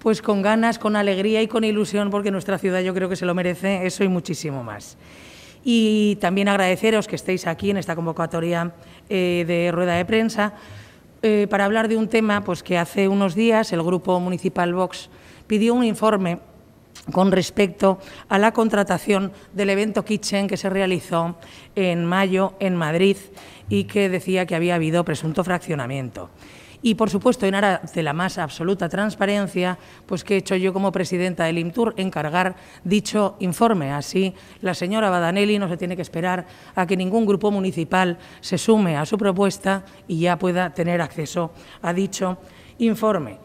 pues con ganas, con alegría y con ilusión, porque nuestra ciudad yo creo que se lo merece eso y muchísimo más. Y también agradeceros que estéis aquí en esta convocatoria eh, de rueda de prensa eh, para hablar de un tema pues, que hace unos días el Grupo Municipal Vox pidió un informe con respecto a la contratación del evento Kitchen que se realizó en mayo en Madrid y que decía que había habido presunto fraccionamiento. Y, por supuesto, en aras de la más absoluta transparencia, pues que he hecho yo como presidenta del IMTUR encargar dicho informe. Así, la señora Badanelli no se tiene que esperar a que ningún grupo municipal se sume a su propuesta y ya pueda tener acceso a dicho informe.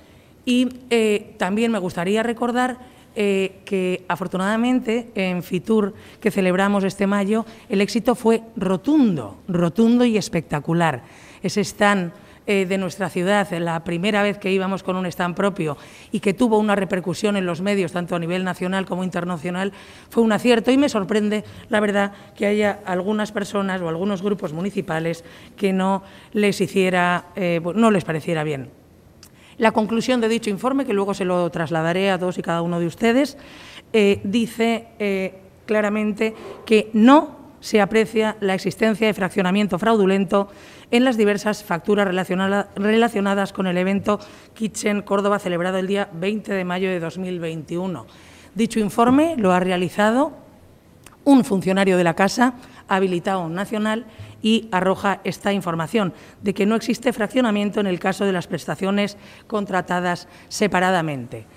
Y eh, también me gustaría recordar eh, que afortunadamente en Fitur que celebramos este mayo el éxito fue rotundo, rotundo y espectacular. Ese stand eh, de nuestra ciudad, la primera vez que íbamos con un stand propio y que tuvo una repercusión en los medios, tanto a nivel nacional como internacional, fue un acierto y me sorprende, la verdad, que haya algunas personas o algunos grupos municipales que no les hiciera, eh, no les pareciera bien. La conclusión de dicho informe, que luego se lo trasladaré a dos y cada uno de ustedes, eh, dice claramente que no se aprecia la existencia de fraccionamiento fraudulento en las diversas facturas relacionadas con el evento Kitchen Córdoba celebrado el día 20 de mayo de 2021. Dicho informe lo ha realizado un funcionario de la Casa, habilitado nacional, y arroja esta información de que no existe fraccionamiento en el caso de las prestaciones contratadas separadamente.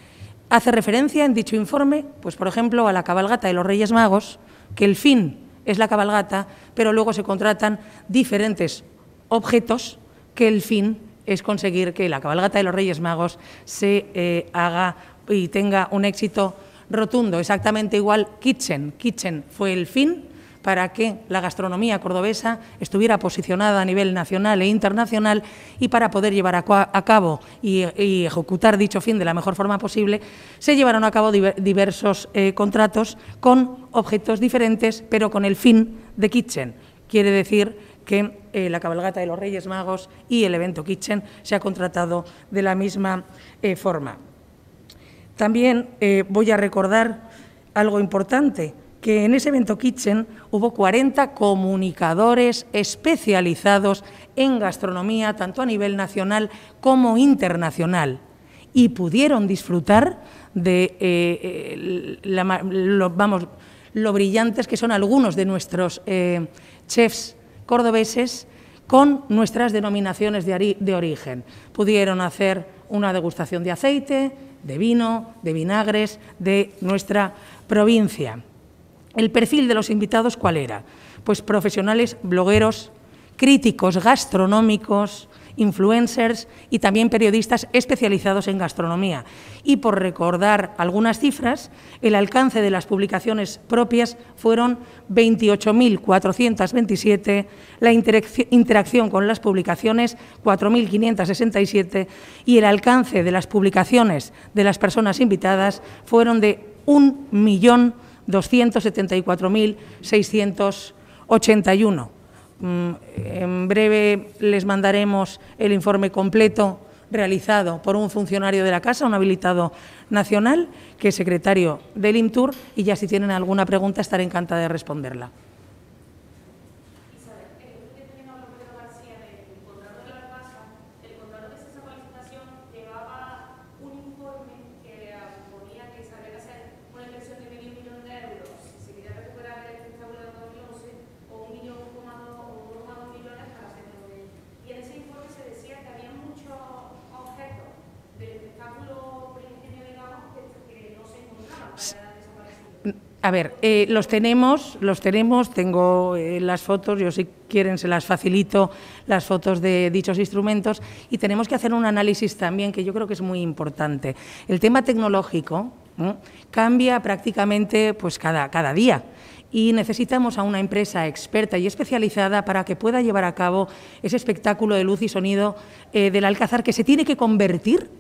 Hace referencia en dicho informe, pues por ejemplo, a la cabalgata de los Reyes Magos, que el fin es la cabalgata, pero luego se contratan diferentes objetos que el fin es conseguir que la cabalgata de los Reyes Magos se eh, haga y tenga un éxito rotundo, exactamente igual Kitchen. Kitchen fue el fin para que la gastronomía cordobesa estuviera posicionada a nivel nacional e internacional y para poder llevar a cabo y, ejecutar dicho fin de la mejor forma posible, se llevaron a cabo diversos eh, contratos con objetos diferentes, pero con el fin de Kitchen. Quiere decir que eh, la cabalgata de los Reyes Magos y el evento Kitchen se ha contratado de la misma eh, forma. También voy a recordar algo importante, que en ese evento Kitchen hubo 40 comunicadores especializados en gastronomía, tanto a nivel nacional como internacional, y pudieron disfrutar de eh, eh, lo, brillantes que son algunos de nuestros eh, chefs cordobeses con nuestras denominaciones de origen. Pudieron hacer una degustación de aceite, de vino, de vinagres de nuestra provincia. El perfil de los invitados, ¿cuál era? Pues profesionales, blogueros, críticos gastronómicos, influencers y también periodistas especializados en gastronomía. Y por recordar algunas cifras, el alcance de las publicaciones propias fueron 28.427, la interacción con las publicaciones 4.567 y el alcance de las publicaciones de las personas invitadas fueron de millón. 274.681. Mm, en breve les mandaremos el informe completo realizado por un funcionario de la Casa, un habilitado nacional, que es secretario del Intur. y ya si tienen alguna pregunta estaré encantada de responderla. A ver, eh, los tenemos, los tenemos, tengo eh, las fotos, yo si quieren se las facilito, las fotos de dichos instrumentos, y tenemos que hacer un análisis también que yo creo que es muy importante. El tema tecnológico cambia prácticamente pues, cada, cada día y necesitamos a una empresa experta y especializada para que pueda llevar a cabo ese espectáculo de luz y sonido eh, del Alcázar que se tiene que convertir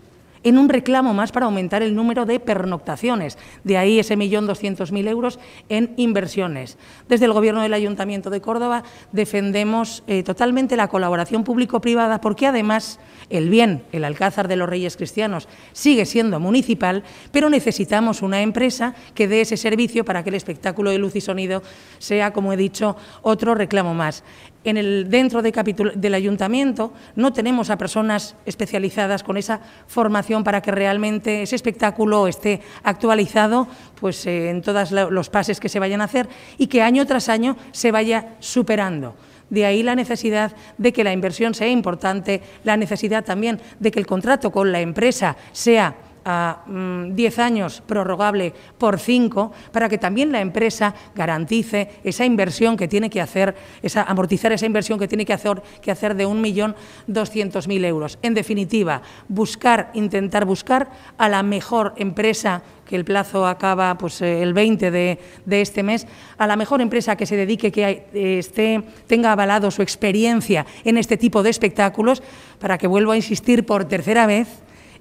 en un reclamo más para aumentar el número de pernoctaciones. De ahí ese millón doscientos mil euros en inversiones. Desde el Gobierno del Ayuntamiento de Córdoba defendemos eh, totalmente la colaboración público-privada porque además el bien, el Alcázar de los Reyes Cristianos, sigue siendo municipal, pero necesitamos una empresa que dé ese servicio para que el espectáculo de luz y sonido sea, como he dicho, otro reclamo más en el, dentro del ayuntamiento no tenemos a personas especializadas con esa formación para que realmente ese espectáculo esté actualizado pues, eh, en todos los pases que se vayan a hacer y que año tras año se vaya superando. De ahí la necesidad de que la inversión sea importante, la necesidad también de que el contrato con la empresa sea a 10 mm, años prorrogable por 5 para que también la empresa garantice esa inversión que tiene que hacer, esa, amortizar esa inversión que tiene que hacer, que hacer de 1.200.000 euros. En definitiva, buscar, intentar buscar a la mejor empresa que el plazo acaba pues, eh, el 20 de, de, este mes, a la mejor empresa que se dedique, que esté, tenga avalado su experiencia en este tipo de espectáculos, para que vuelva a insistir por tercera vez,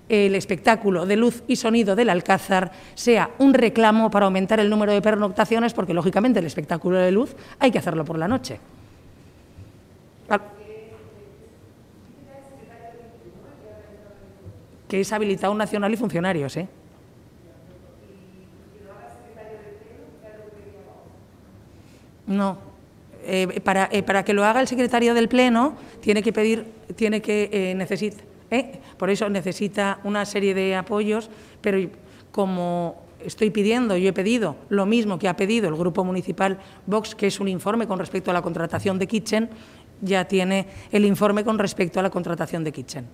el espectáculo de luz y sonido del Alcázar sea un reclamo para aumentar el número de pernoctaciones, porque lógicamente el espectáculo de luz hay que hacerlo por la noche. Que es habilitado nacional y funcionarios, ¿eh? No. Eh, para, eh, para, que lo haga el secretario del Pleno, tiene que pedir, tiene que eh, necesitar... ¿eh? Por eso necesita una serie de apoyos, pero como estoy pidiendo, yo he pedido lo mismo que ha pedido el Grupo Municipal Vox, que es un informe con respecto a la contratación de Kitchen, ya tiene el informe con respecto a la contratación de Kitchen.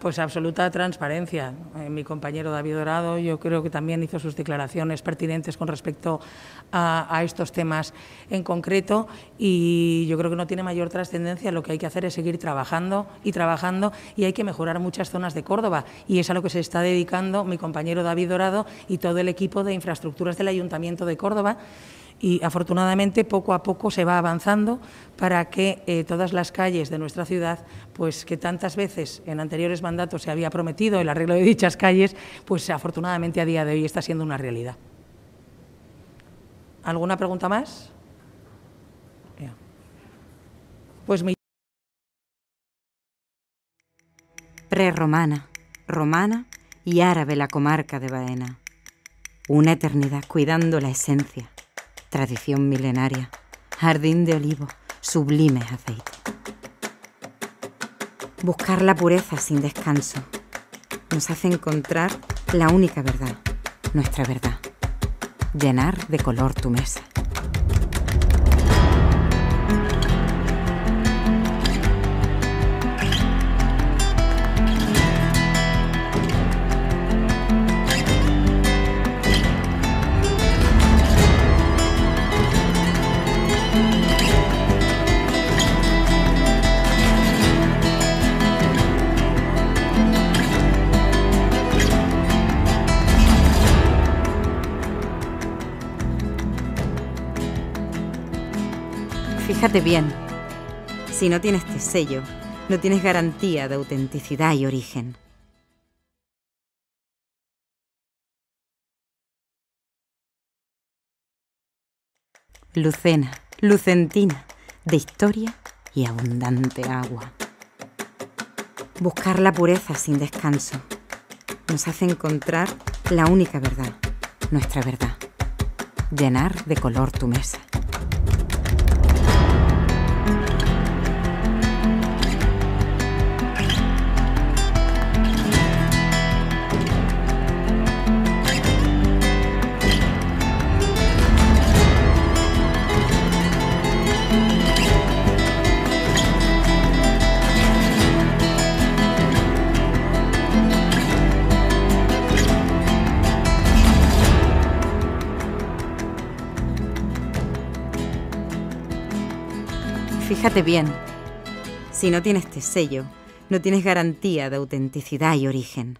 pues absoluta transparencia. Eh, mi compañero David Dorado yo creo que también hizo sus declaraciones pertinentes con respecto a, a estos temas en concreto y yo creo que no tiene mayor trascendencia. Lo que hay que hacer es seguir trabajando y trabajando y hay que mejorar muchas zonas de Córdoba y es a lo que se está dedicando mi compañero David Dorado y todo el equipo de infraestructuras del Ayuntamiento de Córdoba y afortunadamente poco a poco se va avanzando para que eh, todas las calles de nuestra ciudad, pues que tantas veces en anteriores mandatos se había prometido el arreglo de dichas calles, pues afortunadamente a día de hoy está siendo una realidad. ¿Alguna pregunta más? Pues mi... Prerromana, romana y árabe la comarca de Baena. Una eternidad cuidando la esencia tradición milenaria, jardín de olivos, sublimes aceites. Buscar la pureza sin descanso nos hace encontrar la única verdad, nuestra verdad. Llenar de color tu mesa. Fíjate bien, si no tienes este sello, no tienes garantía de autenticidad y origen. Lucena, Lucentina, de historia y abundante agua. Buscar la pureza sin descanso nos hace encontrar la única verdad, nuestra verdad. Llenar de color tu mesa. Fíjate bien, si no tienes este sello, no tienes garantía de autenticidad y origen.